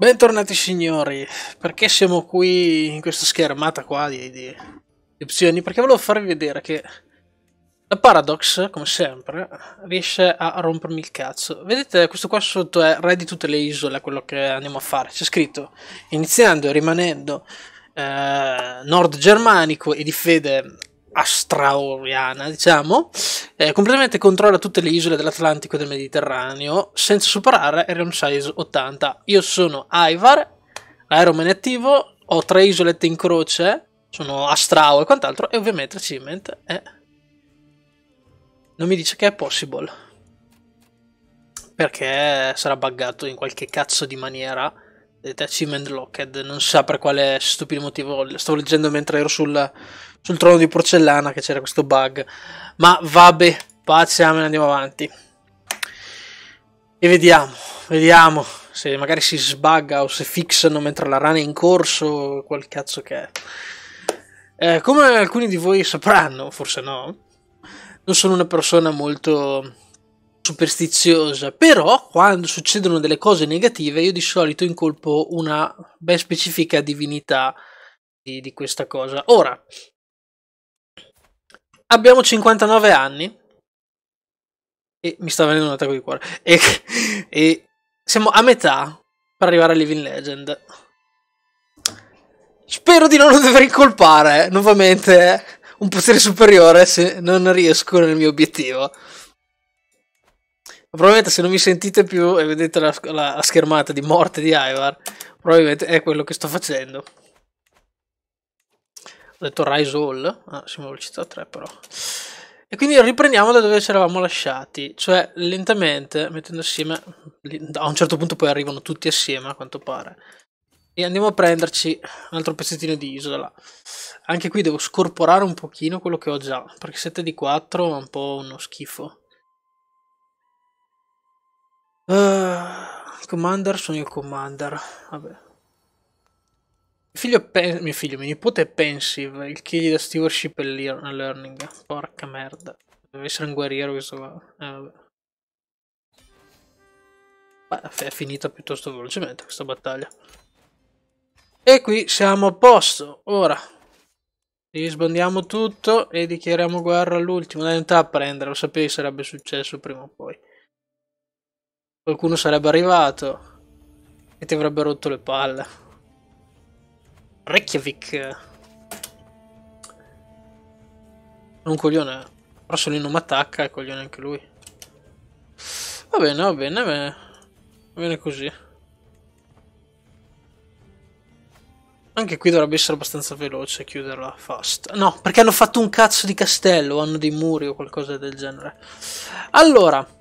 Bentornati signori, perché siamo qui in questa schermata qua di, di, di, opzioni? Perché volevo farvi vedere che la Paradox, come sempre, riesce a rompermi il cazzo. Vedete, questo qua sotto è re di tutte le isole, quello che andiamo a fare. C'è scritto, iniziando e rimanendo eh, nord germanico e di fede astraoriana, diciamo, eh, completamente controlla tutte le isole dell'Atlantico e del Mediterraneo senza superare Iron Size 80. Io sono Ivar, Ironman attivo, ho tre isolette in croce, sono Astrao e quant'altro, e ovviamente achievement è... Non mi dice che è possible. Perché sarà buggato in qualche cazzo di maniera eh, Achievement Locked, non si sa per quale stupido motivo, stavo leggendo mentre ero sul, sul trono di porcellana che c'era questo bug, ma vabbè, pace, amen, andiamo avanti. E vediamo, vediamo se magari si sbagga o se fixano mentre la rana è in corso, quel cazzo che è. Eh, come alcuni di voi sapranno, forse no, non sono una persona molto superstiziosa, però quando succedono delle cose negative io di solito incolpo una ben specifica divinità di, di questa cosa. Ora, abbiamo 59 anni e mi sta venendo un attacco di cuore e, e siamo a metà per arrivare a Living Legend. Spero di non dover incolpare eh. nuovamente eh. un potere superiore se non riesco nel mio obiettivo probabilmente se non mi sentite più e vedete la, la, la schermata di morte di Ivar, probabilmente è quello che sto facendo. Ho detto Rise All, ah, siamo velocità 3 però. E quindi riprendiamo da dove ci eravamo lasciati, cioè lentamente mettendo assieme, a un certo punto poi arrivano tutti assieme a quanto pare. E andiamo a prenderci un altro pezzettino di isola. Anche qui devo scorporare un pochino quello che ho già, perché 7 di 4 è un po' uno schifo. Uh, commander, sono il commander. Vabbè. Figlio mio figlio, mio nipote è pensive, il key gli stewardship e learning. Porca merda. Deve essere un guerriero questo qua. Eh, vabbè. Beh, è finita piuttosto velocemente questa battaglia. E qui siamo a posto. Ora, rispondiamo tutto e dichiariamo guerra all'ultimo. Dai, non a prendere, lo sapevi sarebbe successo prima o poi. Qualcuno sarebbe arrivato e ti avrebbe rotto le palle. Reykjavik. Un coglione. Però se lui non mi attacca, è coglione anche lui. Va bene, va bene, va bene così. Anche qui dovrebbe essere abbastanza veloce chiuderla fast. No, perché hanno fatto un cazzo di castello, hanno dei muri o qualcosa del genere. Allora...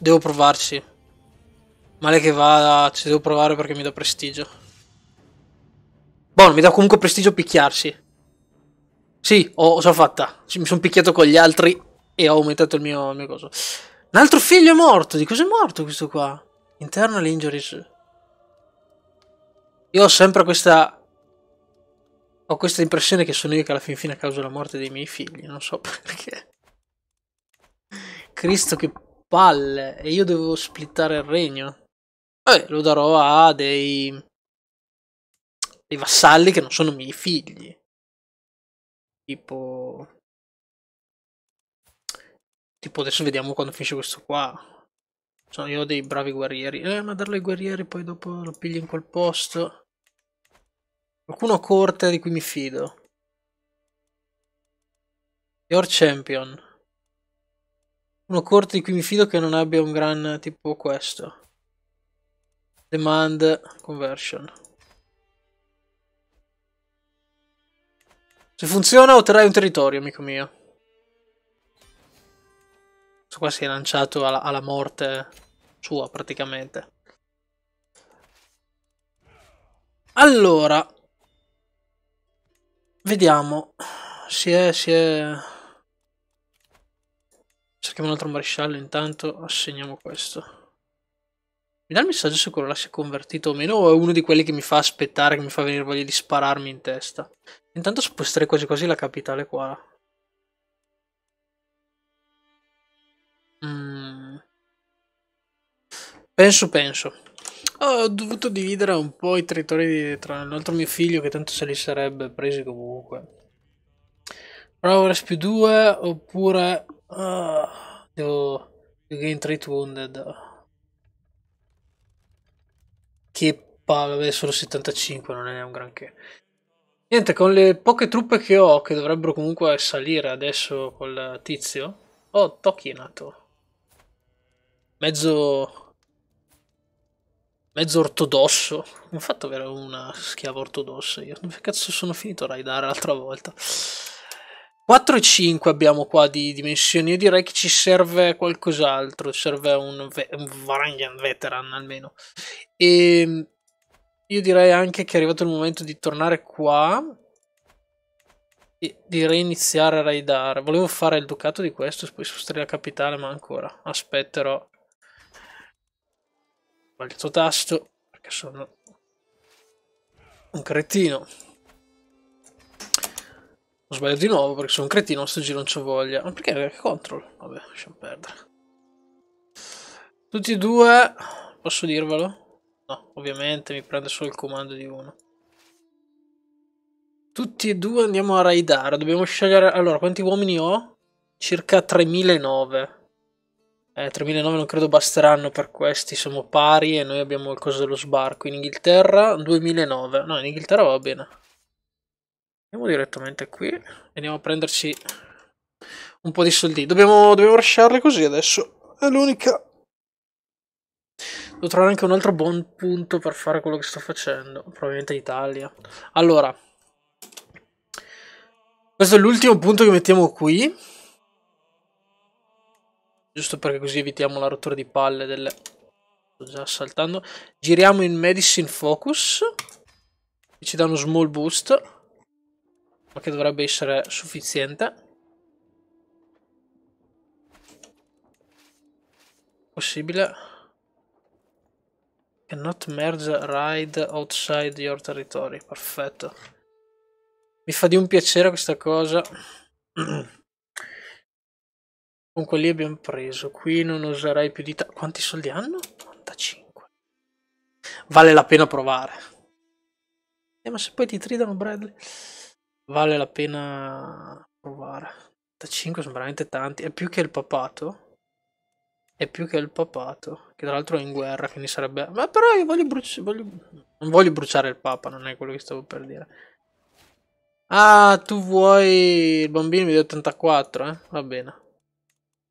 Devo provarci. Male che vada, ci devo provare perché mi dà prestigio. Buono, mi dà comunque prestigio picchiarsi. Sì, ho, ce l'ho fatta. Mi sono picchiato con gli altri e ho aumentato il mio, il mio coso. Un altro figlio è morto. Di cosa è morto questo qua? Internal injuries. Io ho sempre questa... Ho questa impressione che sono io che alla fin fine causo la morte dei miei figli. Non so perché. Cristo che palle. E io devo splittare il regno. Vabbè, eh, lo darò a dei... dei vassalli che non sono miei figli. Tipo... Tipo adesso vediamo quando finisce questo qua. Sono io dei bravi guerrieri. Eh, ma darlo ai guerrieri poi dopo lo piglio in quel posto. Qualcuno corte di cui mi fido. Your champion. Uno corto di cui mi fido che non abbia un gran tipo questo. Demand conversion. Se funziona otterrai un territorio, amico mio. Questo qua si è lanciato alla, alla morte sua, praticamente. Allora. Vediamo. Si è... Si è... Cerchiamo un altro maresciallo, intanto assegniamo questo. Mi dà il messaggio se quello là si è convertito o meno o è uno di quelli che mi fa aspettare, che mi fa venire voglia di spararmi in testa? Intanto sposterei quasi quasi la capitale qua. Mm. Penso, penso. Ho dovuto dividere un po' i territori tra l'altro mio figlio che tanto se li sarebbe presi comunque. Progress più 2 oppure Ah, devo devo regain treat wounded. Che palle, solo 75, non è un granché. Niente, con le poche truppe che ho, che dovrebbero comunque salire adesso col tizio, oh è nato Mezzo... Mezzo ortodosso. ho fatto avere una schiava ortodossa io. Dove cazzo sono finito a raidare l'altra volta? 4 e 5 abbiamo qua di dimensioni. Io direi che ci serve qualcos'altro. Serve un, ve- un veteran almeno. E ehm, io direi anche che è arrivato il momento di tornare qua. E di reiniziare a raidare. Volevo fare il ducato di questo. Poi spostare la capitale, ma ancora. Aspetterò. Qualche tasto. Perché sono un cretino. Ho sbagliato di nuovo perché sono un cretino, sto giro non c'ho voglia. Ma perché neanche control? Vabbè, lasciamo perdere. Tutti e due... Posso dirvelo? No, ovviamente mi prende solo il comando di uno. Tutti e due andiamo a raidare. Dobbiamo scegliere... Allora, quanti uomini ho? Circa 3009. Eh, 3009 non credo basteranno per questi, siamo pari e noi abbiamo il coso dello sbarco. In Inghilterra 2009. No, in Inghilterra va bene. Andiamo direttamente qui. Andiamo a prenderci un po' di soldi. Dobbiamo, dobbiamo lasciarle così adesso. È l'unica. Devo trovare anche un altro buon punto per fare quello che sto facendo. Probabilmente Italia. Allora. Questo è l'ultimo punto che mettiamo qui. Giusto perché così evitiamo la rottura di palle delle... Sto già saltando. Giriamo in Medicine Focus. Ci dà uno small boost ma che dovrebbe essere sufficiente. Possibile. Cannot merge ride outside your territory. Perfetto. Mi fa di un piacere questa cosa. Comunque lì abbiamo preso. Qui non userei più di... Quanti soldi hanno? 85. Vale la pena provare. Eh, ma se poi ti tridano, Bradley vale la pena provare. 35 sono veramente tanti, è più che il papato. È più che il papato, che tra l'altro è in guerra, quindi sarebbe... Ma però io voglio bruciare... Voglio... Non voglio bruciare il papa, non è quello che stavo per dire. Ah, tu vuoi il bambino di 84, eh? Va bene.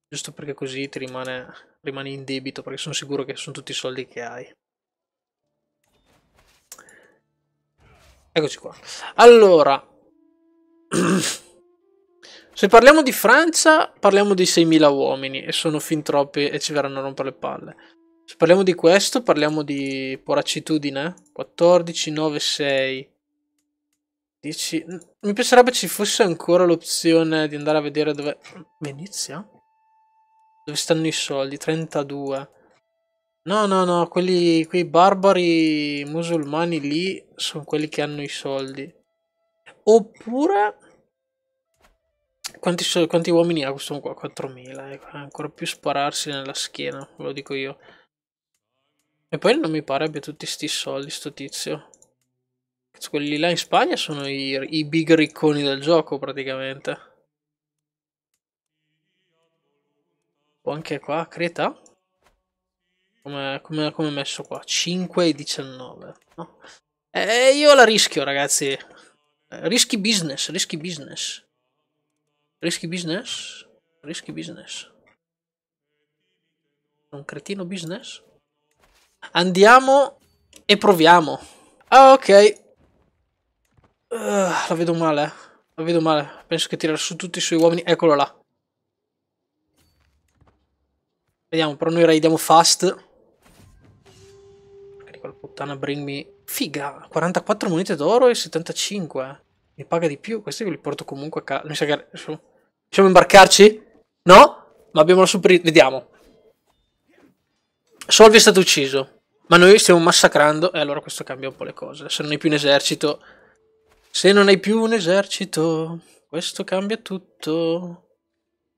Giusto perché così ti rimane, rimani in debito, perché sono sicuro che sono tutti i soldi che hai. Eccoci qua. Allora, Se parliamo di Francia, parliamo di 6.000 uomini e sono fin troppi e ci verranno a rompere le palle. Se parliamo di questo, parliamo di poracitudine. 14, 9, 6. 10. Mi piacerebbe ci fosse ancora l'opzione di andare a vedere dove... Venezia? Dove stanno i soldi? 32. No, no, no, quelli, quei barbari musulmani lì sono quelli che hanno i soldi. Oppure... Quanti, so, quanti uomini ha questo qua? 4.000. Eh, ancora più spararsi nella schiena, ve lo dico io. E poi non mi pare abbia tutti sti soldi, sto tizio. Quelli là in Spagna sono i, i big ricconi del gioco, praticamente. O anche qua, Creta? Come, come, come messo qua? 5 e 19. No? E eh, io la rischio, ragazzi. Risky business, risky business. Risky business? Risky business. Un cretino business? Andiamo e proviamo. Ah, ok. Uh, ah, la vedo male. La vedo male. Penso che tirerà su tutti i suoi uomini. Eccolo là. Vediamo, però noi raidiamo fast. Carico la puttana, bring me... Figa, 44 monete d'oro e 75. Mi paga di più. Questi li porto comunque a casa. Mi sa che... Possiamo imbarcarci? No? Ma abbiamo la super... Vediamo. Solvi è stato ucciso. Ma noi stiamo massacrando. E allora questo cambia un po' le cose. Se non hai più un esercito... Se non hai più un esercito... Questo cambia tutto.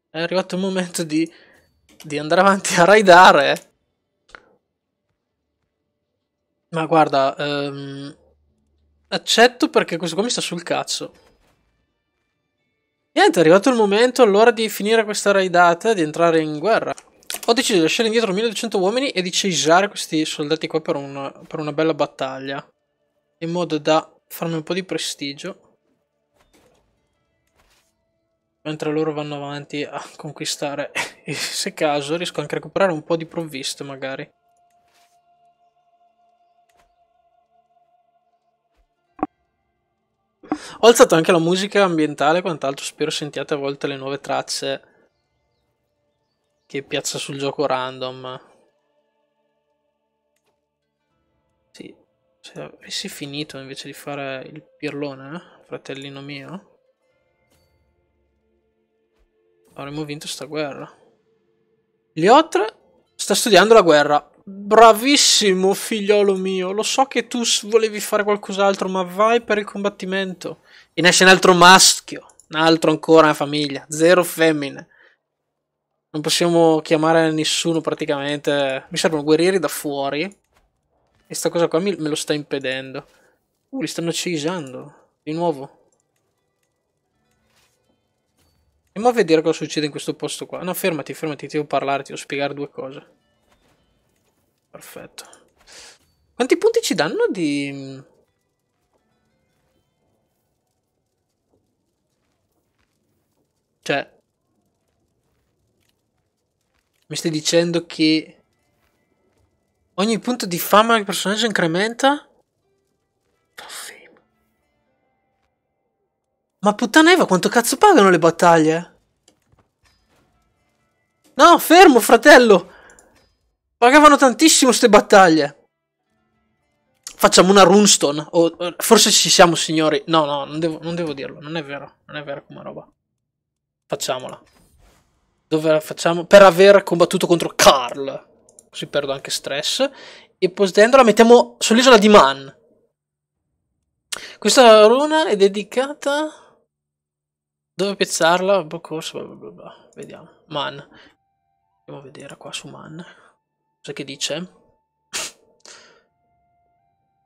È arrivato il momento di... Di andare avanti a raidare. Ma guarda... Um... Accetto perché questo qua mi sta sul cazzo. Niente, è arrivato il momento allora di finire questa raidata e di entrare in guerra. Ho deciso di lasciare indietro 1200 uomini e di cesare questi soldati qua per una, per una bella battaglia. In modo da farmi un po' di prestigio. Mentre loro vanno avanti a conquistare. E se caso riesco anche a recuperare un po' di provviste magari. Ho alzato anche la musica ambientale, quant'altro spero sentiate a volte le nuove tracce che piazza sul gioco random. Sì, se avessi finito invece di fare il pirlone, eh, fratellino mio, avremmo vinto sta guerra. Liotre sta studiando la guerra. Bravissimo figliolo mio, lo so che tu volevi fare qualcos'altro, ma vai per il combattimento. E nasce un altro maschio, un altro ancora una famiglia, zero femmine. Non possiamo chiamare nessuno praticamente. Mi servono guerrieri da fuori. E sta cosa qua me lo sta impedendo. Uh, li stanno cisando. Di nuovo. Andiamo a vedere cosa succede in questo posto qua. No, fermati, fermati, ti devo parlare, ti devo spiegare due cose. Perfetto. Quanti punti ci danno di... Cioè... Mi stai dicendo che... Ogni punto di fama del personaggio incrementa? Fame. Ma puttana Eva, quanto cazzo pagano le battaglie? No, fermo, fratello! Pagavano tantissimo queste battaglie. Facciamo una runestone. O, forse ci siamo, signori. No, no, non devo, non devo, dirlo. Non è vero. Non è vero come roba. Facciamola. Dove la facciamo? Per aver combattuto contro Carl. Così perdo anche stress. E posdendola mettiamo sull'isola di Man. Questa runa è dedicata... Dove piazzarla? Boh, corso, bla bla bla. Vediamo. Man. Andiamo a vedere qua su Man. Cioè che dice?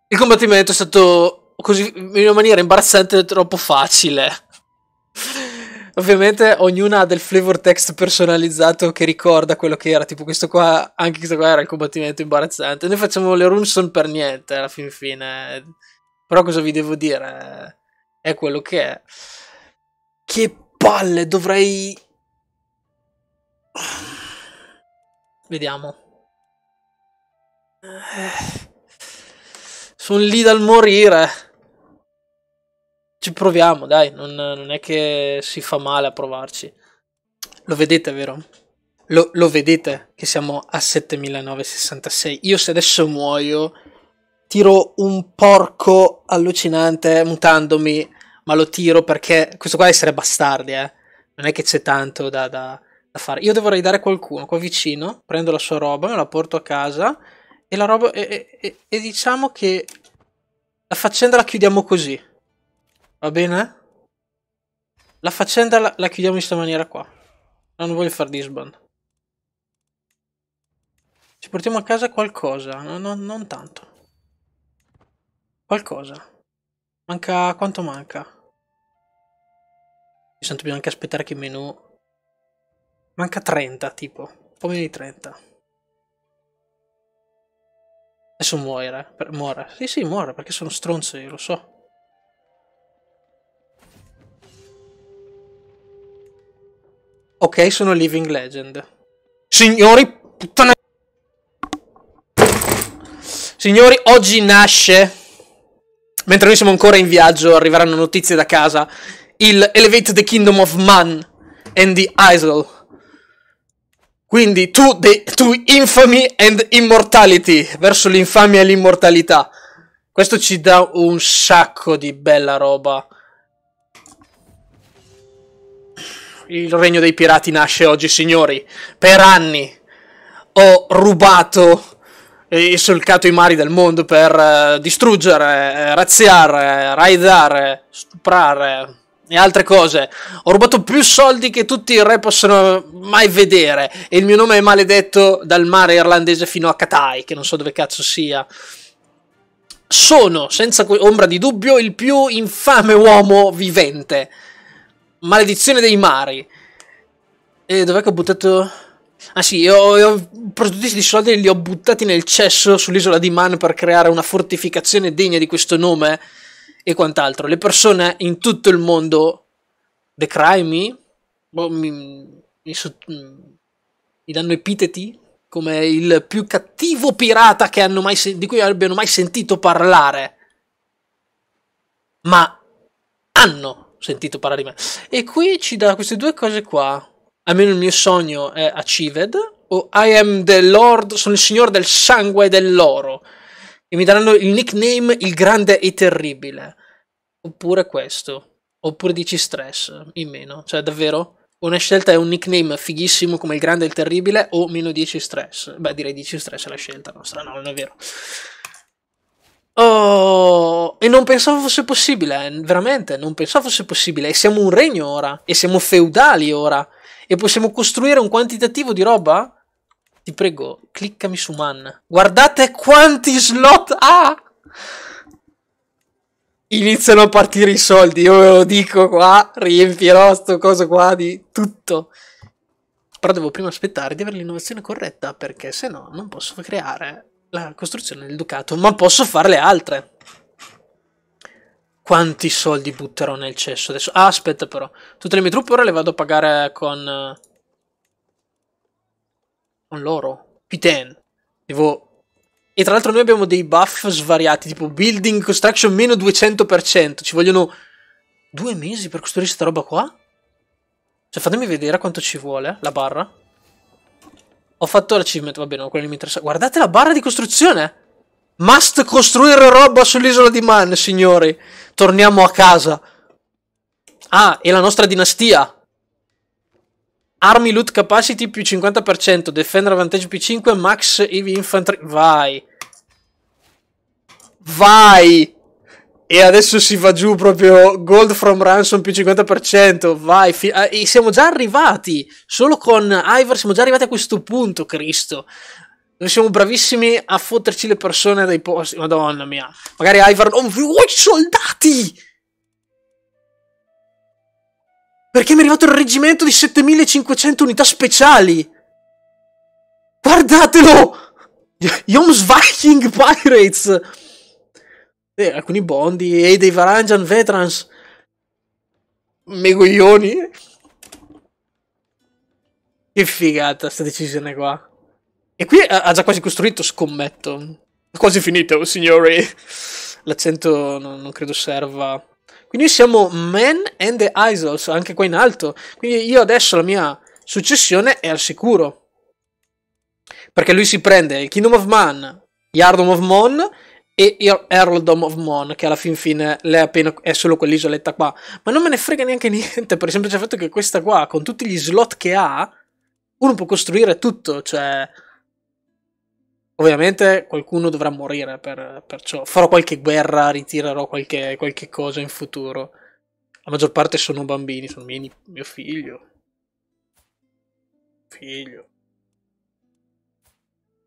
Il combattimento è stato così in una maniera imbarazzante troppo facile. Ovviamente ognuna ha del flavor text personalizzato che ricorda quello che era, tipo questo qua, anche questo qua era il combattimento imbarazzante. Noi facciamo le runson per niente alla fin fine. Però cosa vi devo dire? È quello che è. Che palle, dovrei Vediamo. Eh, Sono lì dal morire. Ci proviamo, dai, non, non, è che si fa male a provarci. Lo vedete, vero? Lo, lo vedete che siamo a 7966. Io se adesso muoio, tiro un porco allucinante mutandomi, ma lo tiro perché questo qua è essere bastardi, eh. Non è che c'è tanto da, da, da fare. Io dovrei dare qualcuno qua vicino, prendo la sua roba, me la porto a casa e la roba... E, e, e diciamo che la faccenda la chiudiamo così. Va bene? La faccenda la, la chiudiamo in questa maniera qua. No, non voglio far disband. Ci portiamo a casa qualcosa, no, no, non tanto. Qualcosa. Manca... quanto manca? Mi sento bisogna anche aspettare che menu... Manca 30, tipo. Un po' meno di 30. Adesso muore, per, muore. Sì, sì, muore, perché sono stronzo, io lo so. Ok, sono Living Legend. Signori, puttana... Signori, oggi nasce... Mentre noi siamo ancora in viaggio, arriveranno notizie da casa. Il Elevate the Kingdom of Man and the Isle. Quindi to, the, to infamy and immortality, verso l'infamia e l'immortalità. Questo ci dà un sacco di bella roba. Il regno dei pirati nasce oggi, signori. Per anni ho rubato e solcato i mari del mondo per uh, distruggere, eh, razziare, raidare, stuprare, e altre cose. Ho rubato più soldi che tutti i re possono mai vedere. E il mio nome è maledetto dal mare irlandese fino a Katai, che non so dove cazzo sia. Sono, senza ombra di dubbio, il più infame uomo vivente. Maledizione dei mari. E dov'è che ho buttato... Ah sì, io, io per tutti questi soldi li ho buttati nel cesso sull'isola di Man per creare una fortificazione degna di questo nome e quant'altro. Le persone in tutto il mondo decrimey, boh, mi, mi, mm, mi, danno epiteti come il più cattivo pirata mai, di cui abbiano mai sentito parlare. Ma hanno sentito parlare di me. E qui ci dà queste due cose qua. Almeno il mio sogno è Achieved o I am the Lord, sono il signore del sangue e dell'oro e mi daranno il nickname il grande e terribile. Oppure questo. Oppure dici stress in meno. Cioè, davvero? Una scelta è un nickname fighissimo come il grande e il terribile o meno 10 stress. Beh, direi 10 stress è la scelta nostra, no, non è vero. Oh, e non pensavo fosse possibile, eh. veramente, non pensavo fosse possibile. E siamo un regno ora, e siamo feudali ora, e possiamo costruire un quantitativo di roba? ti prego, cliccami su man. Guardate quanti slot ha! Iniziano a partire i soldi, io ve lo dico qua, riempirò sto coso qua di tutto. Però devo prima aspettare di avere l'innovazione corretta, perché se no non posso creare la costruzione del ducato, ma posso fare le altre. Quanti soldi butterò nel cesso adesso? Ah, aspetta però, tutte le mie truppe ora le vado a pagare con eh, con loro. P10. Tipo... E tra l'altro noi abbiamo dei buff svariati, tipo building construction meno 200%. Ci vogliono due mesi per costruire questa roba qua? Cioè fatemi vedere quanto ci vuole eh, la barra. Ho fatto l'achievement, va bene, quello mi interessa. Guardate la barra di costruzione! Must costruire roba sull'isola di Man, signori! Torniamo a casa! Ah, e la nostra dinastia! Army Loot Capacity più 50%, Defender Vantage più 5, Max EV Infantry. Vai. Vai. E adesso si va giù proprio Gold from Ransom più 50%. Vai. Eh, e siamo già arrivati. Solo con Ivar siamo già arrivati a questo punto, Cristo. Noi siamo bravissimi a fotterci le persone dai posti. Madonna mia. Magari Ivar Oh, oh i soldati! Perché mi è arrivato il reggimento di 7500 unità speciali! Guardatelo! Jomsviking Pirates! E eh, alcuni bondi e dei Varangian Veterans. Megoglioni! Che figata sta decisione qua. E qui ha già quasi costruito, scommetto. Quasi finito, oh signori. L'accento non, non credo serva. Quindi siamo Man and the Isles, anche qua in alto. Quindi io adesso la mia successione è al sicuro. Perché lui si prende il Kingdom of Man, Yardom of Mon e Earldom of Mon, che alla fin fine è, appena, è solo quell'isoletta qua. Ma non me ne frega neanche niente, per il semplice fatto che questa qua, con tutti gli slot che ha, uno può costruire tutto, cioè... Ovviamente qualcuno dovrà morire per, per ciò. Farò qualche guerra, ritirerò qualche, qualche, cosa in futuro. La maggior parte sono bambini, sono miei, mio figlio. Figlio.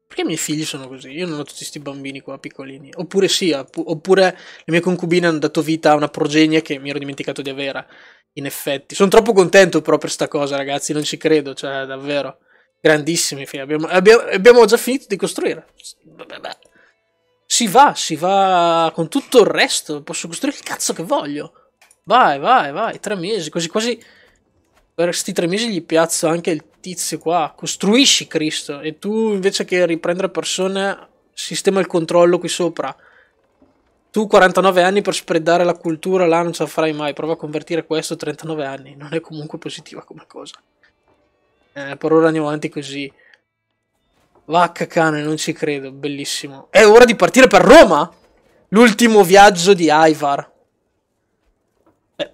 Perché i miei figli sono così? Io non ho tutti questi bambini qua piccolini. Oppure sì, oppure le mie concubine hanno dato vita a una progenie che mi ero dimenticato di avere. In effetti. Sono troppo contento però per sta cosa, ragazzi, non ci credo, cioè, davvero grandissimi film. Abbiamo, abbiamo, abbiamo già finito di costruire. Si va, si va con tutto il resto. Posso costruire il cazzo che voglio. Vai, vai, vai. Tre mesi, quasi quasi. Per questi tre mesi gli piazzo anche il tizio qua. Costruisci Cristo. E tu invece che riprendere persone, sistema il controllo qui sopra. Tu 49 anni per spreadare la cultura là non ce la farai mai. Prova a convertire questo 39 anni. Non è comunque positiva come cosa. Eh, per ora andiamo avanti così. Vacca cane, non ci credo, bellissimo. È ora di partire per Roma! L'ultimo viaggio di Ivar. Beh,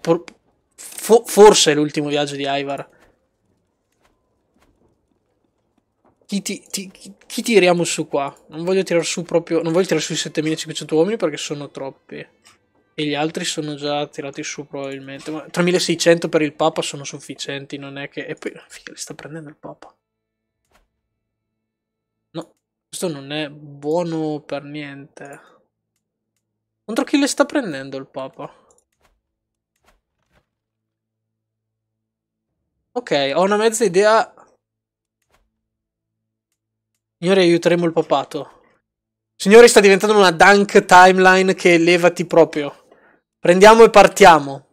fo forse è l'ultimo viaggio di Ivar. Chi, ti, ti, chi, tiriamo su qua? Non voglio tirare su proprio... Non voglio tirare su i 7500 uomini perché sono troppi e gli altri sono già tirati su probabilmente. Ma 3600 per il Papa sono sufficienti, non è che... E poi, figa, li sta prendendo il Papa. No, questo non è buono per niente. Contro chi le sta prendendo il Papa? Ok, ho una mezza idea. Signori, aiuteremo il papato. Signori, sta diventando una dunk timeline che levati proprio. Prendiamo e partiamo.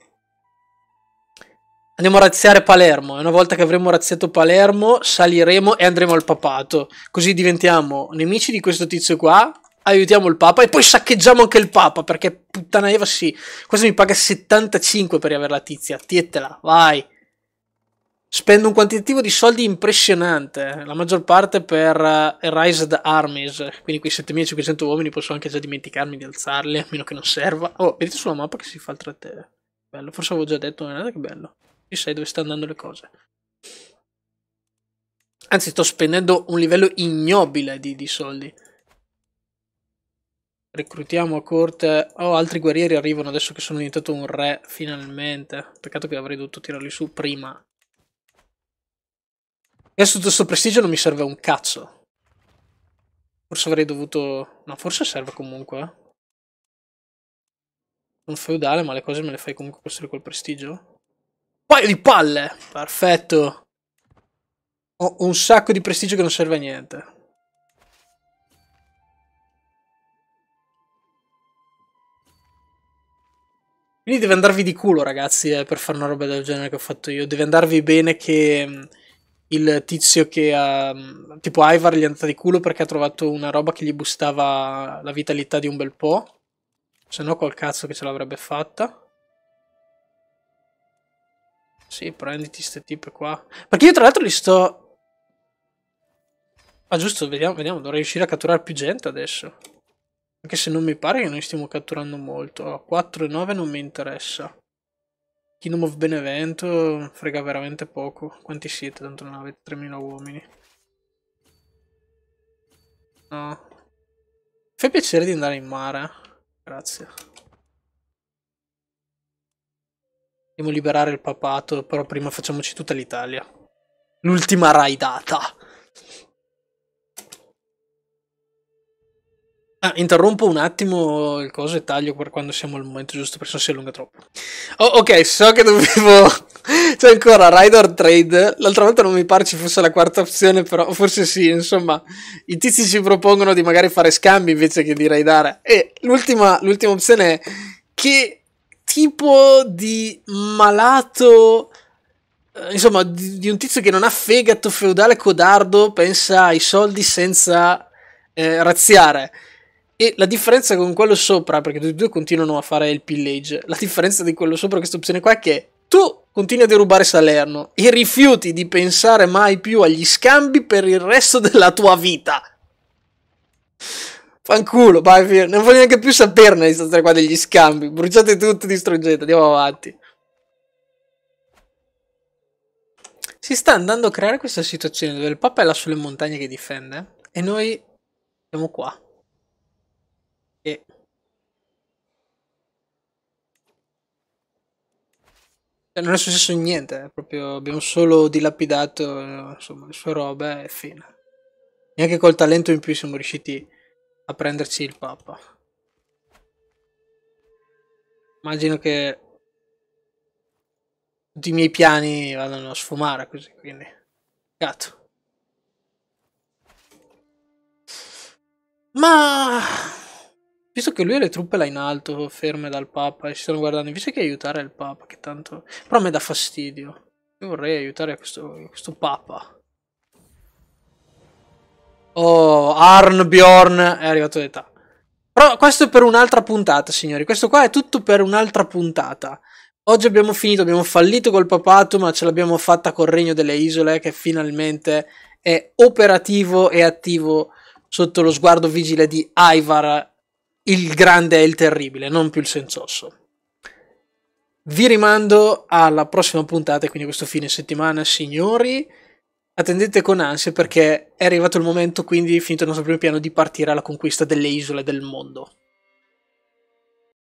Andiamo a razziare Palermo e una volta che avremo razziato Palermo saliremo e andremo al papato. Così diventiamo nemici di questo tizio qua, aiutiamo il papa e poi saccheggiamo anche il papa perché puttana Eva sì. Questo mi paga 75 per riavere la tizia, tietela, vai spende un quantitativo di soldi impressionante, la maggior parte per uh, eh, Rised Armies, quindi quei 7500 uomini posso anche già dimenticarmi di alzarli, a meno che non serva. Oh, vedete sulla mappa che si fa il tratteo. Bello, forse avevo già detto, guardate che bello. Ci sai dove stanno andando le cose. Anzi, sto spendendo un livello ignobile di, di soldi. Reclutiamo a corte. Oh, altri guerrieri arrivano adesso che sono diventato un re, finalmente. Peccato che avrei dovuto tirarli su prima. Adesso tutto questo prestigio non mi serve un cazzo. Forse avrei dovuto... No, forse serve comunque. Eh? feudale, ma le cose me le fai comunque costruire col prestigio. Paio di palle! Perfetto. Ho un sacco di prestigio che non serve a niente. Quindi deve andarvi di culo, ragazzi, eh, per fare una roba del genere che ho fatto io. Deve andarvi bene che mm, il tizio che ha. Tipo Ivar gli è andato di culo perché ha trovato una roba che gli bustava la vitalità di un bel po'. Se no, col cazzo che ce l'avrebbe fatta. Sì, prenditi ste tipe qua. Perché io, tra l'altro, li sto. Ah, giusto, vediamo, vediamo. Dovrei riuscire a catturare più gente adesso. Anche se non mi pare che noi stiamo catturando molto. 4 e 9 non mi interessa. Kingdom of Benevento frega veramente poco. Quanti siete? Tanto non avete 3.000 uomini. No. Fai piacere di andare in mare. Eh. Grazie. Dobbiamo liberare il papato, però prima facciamoci tutta l'Italia. L'ultima raidata. Ah, interrompo un attimo il coso e taglio per quando siamo al momento giusto perché non si allunga troppo. Oh, ok, so che dovevo... C'è ancora Ride or Trade. L'altra volta non mi pare ci fosse la quarta opzione, però forse sì, insomma. I tizi ci propongono di magari fare scambi invece che di raidare. E l'ultima, l'ultima opzione è che tipo di malato eh, insomma, di, di, un tizio che non ha fegato feudale codardo pensa ai soldi senza eh, razziare. E la differenza con quello sopra, perché tutti e due continuano a fare il pillage, la differenza di quello sopra questa opzione qua è che tu continui a derubare Salerno e rifiuti di pensare mai più agli scambi per il resto della tua vita. Fanculo, vai, non voglio neanche più saperne di stare qua degli scambi. Bruciate tutto, distruggete, andiamo avanti. Si sta andando a creare questa situazione dove il Papa è là sulle montagne che difende e noi siamo qua. E... Cioè, non è successo niente, eh, proprio abbiamo solo dilapidato insomma, le sue robe e fine. Neanche col talento in più siamo riusciti a prenderci il Papa. Immagino che tutti i miei piani vadano a sfumare così, quindi... Gatto. Ma... Visto che lui ha le truppe là in alto, ferme dal Papa, e si stanno guardando, invece che aiutare il Papa, che tanto... Però a me dà fastidio. Io vorrei aiutare questo, questo Papa. Oh, Arnbjorn è arrivato d'età. Però questo è per un'altra puntata, signori. Questo qua è tutto per un'altra puntata. Oggi abbiamo finito, abbiamo fallito col papato, ma ce l'abbiamo fatta col Regno delle Isole, che finalmente è operativo e attivo sotto lo sguardo vigile di Ivar il grande è il terribile, non più il senzosso. Vi rimando alla prossima puntata, quindi questo fine settimana, signori. Attendete con ansia perché è arrivato il momento, quindi finito il nostro primo piano, di partire alla conquista delle isole del mondo.